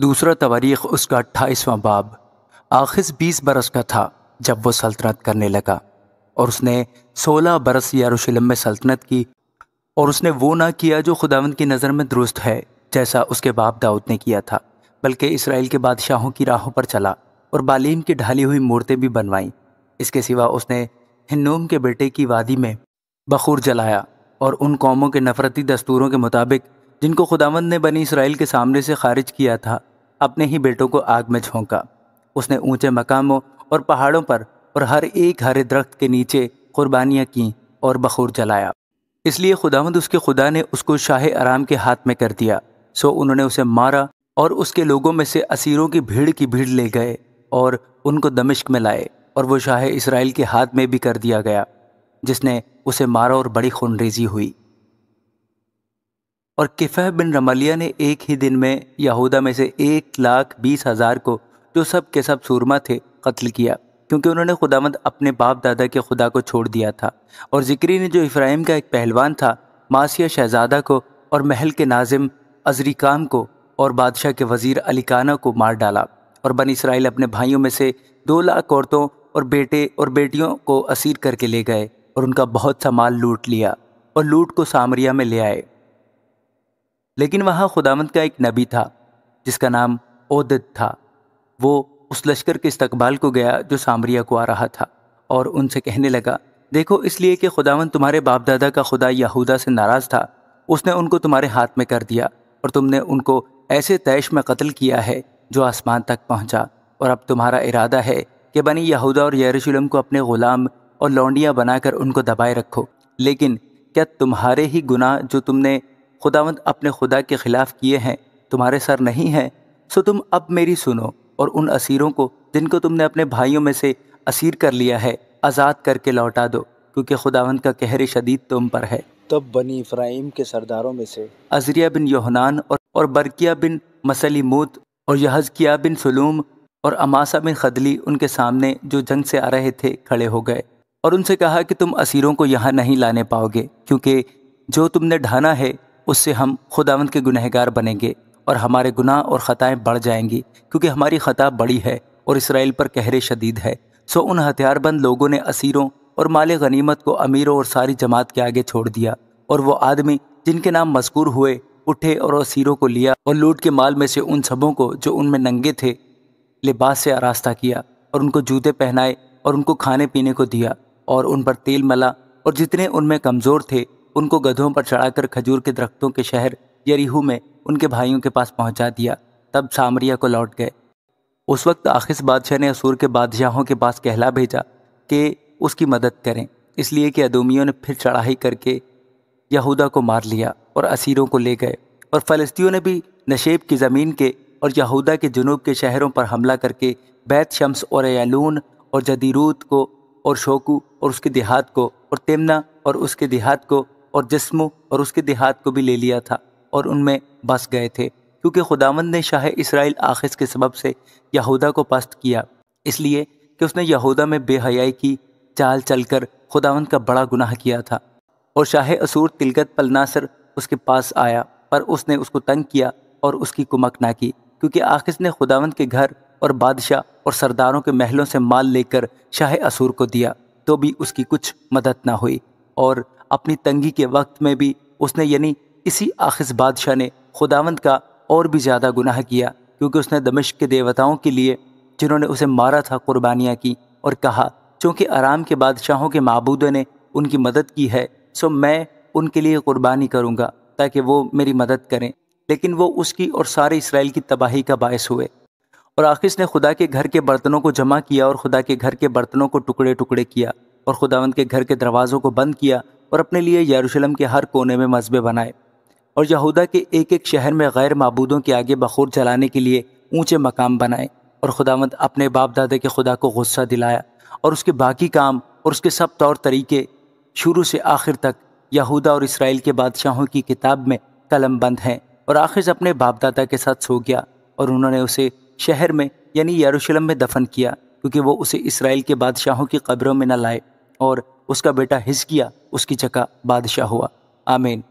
दूसरा तवारीख उसका अट्ठाईसवां बाब आखिस बीस बरस का था जब वो सल्तनत करने लगा और उसने सोलह बरस यारूशलम में सल्तनत की और उसने वो ना किया जो खुदावंद की नज़र में दुरुस्त है जैसा उसके बाप दाऊद ने किया था बल्कि इसराइल के बादशाहों की राहों पर चला और बालीम की ढाली हुई मूर्तें भी बनवाईं इसके सिवा उसने हिन्नूम के बेटे की वादी में बखूर जलाया और उन कौमों के नफरती दस्तूरों के मुताबिक जिनको खुदावंद ने बनी इसराइल के सामने से खारिज किया था अपने ही बेटों को आग में झोंका उसने ऊंचे मकामों और पहाड़ों पर और हर एक हरे दरख्त के नीचे कुर्बानियाँ की और बखूर जलाया इसलिए खुदावंद उसके खुदा ने उसको शाह आराम के हाथ में कर दिया सो उन्होंने उसे मारा और उसके लोगों में से असीरों की भीड़ की भीड़ ले गए और उनको दमिश्क में लाए और वो शाह इसराइल के हाथ में भी कर दिया गया जिसने उसे मारा और बड़ी खूनरेजी हुई और किफ़ह बिन रमलिया ने एक ही दिन में यहूदा में से एक लाख बीस हज़ार को जो सब के सब सूरमा थे कत्ल किया क्योंकि उन्होंने खुदामंद अपने बाप दादा के खुदा को छोड़ दिया था और जिक्री ने जो इफ्राहिम का एक पहलवान था मासिया शहजादा को और महल के नाजिम अजरी काम को और बादशाह के वजीर अलीकाना को मार डाला और बन इसराइल अपने भाइयों में से दो लाख औरतों और बेटे और बेटियों को असीर करके ले गए और उनका बहुत सा माल लूट लिया और लूट को सामरिया में ले आए लेकिन वहाँ खुदामंद का एक नबी था जिसका नाम ओदित था वो उस लश्कर के इस्तकबाल को गया जो सामरिया को आ रहा था और उनसे कहने लगा देखो इसलिए कि खुदावन तुम्हारे बाप दादा का खुदा यहूदा से नाराज़ था उसने उनको तुम्हारे हाथ में कर दिया और तुमने उनको ऐसे तैश में कत्ल किया है जो आसमान तक पहुंचा और अब तुम्हारा इरादा है कि बनी यहूदा और यरूशलेम को अपने ग़ुलाम और लौंडियाँ बनाकर उनको दबाए रखो लेकिन क्या तुम्हारे ही गुनाह जो तुमने खुदावंद अपने खुदा के खिलाफ किए हैं तुम्हारे सर नहीं हैं सो तुम अब मेरी सुनो और उन असीरों को जिनको तुमने अपने भाइयों में से असीर कर लिया है आज़ाद करके लौटा दो क्योंकि खुदावंद का कहर शदीद तुम पर है तब बनी इफ्राइम के सरदारों में से अजरिया बिन योहनान और, और बरकिया बिन मसली मूत और यहजकिया बिन सलूम और अमासा बिन खदली उनके सामने जो जंग से आ रहे थे खड़े हो गए और उनसे कहा कि तुम असीरों को यहाँ नहीं लाने पाओगे क्योंकि जो तुमने ढाना है उससे हम खुदावंद के गुनहगार बनेंगे और हमारे गुनाह और ख़ताएँ बढ़ जाएंगी क्योंकि हमारी ख़ता बड़ी है और इसराइल पर कहरे शदीद है सो उन हथियारबंद लोगों ने असीरों और माल गनीमत को अमीरों और सारी जमात के आगे छोड़ दिया और वो आदमी जिनके नाम मजकूर हुए उठे और असीरों को लिया और लूट के माल में से उन सबों को जो उनमें नंगे थे लिबास से आरास्ता किया और उनको जूते पहनाए और उनको खाने पीने को दिया और उन पर तेल मला और जितने उनमें कमज़ोर थे उनको गधों पर चढ़ाकर खजूर के दरख्तों के शहर यरीहू में उनके भाइयों के पास पहुंचा दिया तब सामरिया को लौट गए उस वक्त आखिस बादशाह ने असूर के बादशाहों के पास कहला भेजा कि उसकी मदद करें इसलिए कि अदोमियों ने फिर चढ़ाई करके यहूदा को मार लिया और असीरों को ले गए और फ़लस्तियों ने भी नशेब की ज़मीन के और यहूदा के जनूब के शहरों पर हमला करके बैत शम्स और एलून और जदीरूत को और शोकू और उसके देहात को और तेमना और उसके देहात को और जस्मो और उसके देहात को भी ले लिया था और उनमें बस गए थे क्योंकि खुदावंद ने शाह इसराइल आखिस के सबब से यहूदा को पस्त किया इसलिए कि उसने यहूदा में बेहयाई की चाल चलकर खुदावंद का बड़ा गुनाह किया था और शाह असूर तिलगत पलनासर उसके पास आया पर उसने उसको तंग किया और उसकी कुमक ना की क्योंकि आखिस ने खुदावंद के घर और बादशाह और सरदारों के महलों से माल लेकर शाह असूर को दिया तो भी उसकी कुछ मदद ना हुई और अपनी तंगी के वक्त में भी उसने यानी इसी आखिस बादशाह ने खुदावंद का और भी ज़्यादा गुनाह किया क्योंकि उसने दमिश्क के देवताओं के लिए जिन्होंने उसे मारा था कुर्बानियाँ की और कहा चूँकि आराम के बादशाहों के महबूदों ने उनकी मदद की है सो मैं उनके लिए कुर्बानी करूँगा ताकि वो मेरी मदद करें लेकिन वो उसकी और सारे इसराइल की तबाही का बायस हुए और आखिस ने खुदा के घर के बर्तनों को जमा किया और खुदा के घर के बर्तनों को टुकड़े टुकड़े किया और खुदावंद के घर के दरवाज़ों को बंद किया और अपने लिए यरूशलेम के हर कोने में मस्बे बनाए और यहूदा के एक एक शहर में गैर मबूदों के आगे बखूर जलाने के लिए ऊंचे मकाम बनाए और खुदावंद अपने बाप दादा के खुदा को गुस्सा दिलाया और उसके बाकी काम और उसके सब तौर तरीके शुरू से आखिर तक यहूदा और इसराइल के बादशाहों की किताब में कलम बंद हैं और आखिर अपने बाप दादा के साथ सो गया और उन्होंने उसे शहर में यानी यरूशलेम में दफन किया क्योंकि वो उसे इसराइल के बादशाहों की कब्रों में न लाए और उसका बेटा हिजकिया उसकी जगह बादशाह हुआ आमीन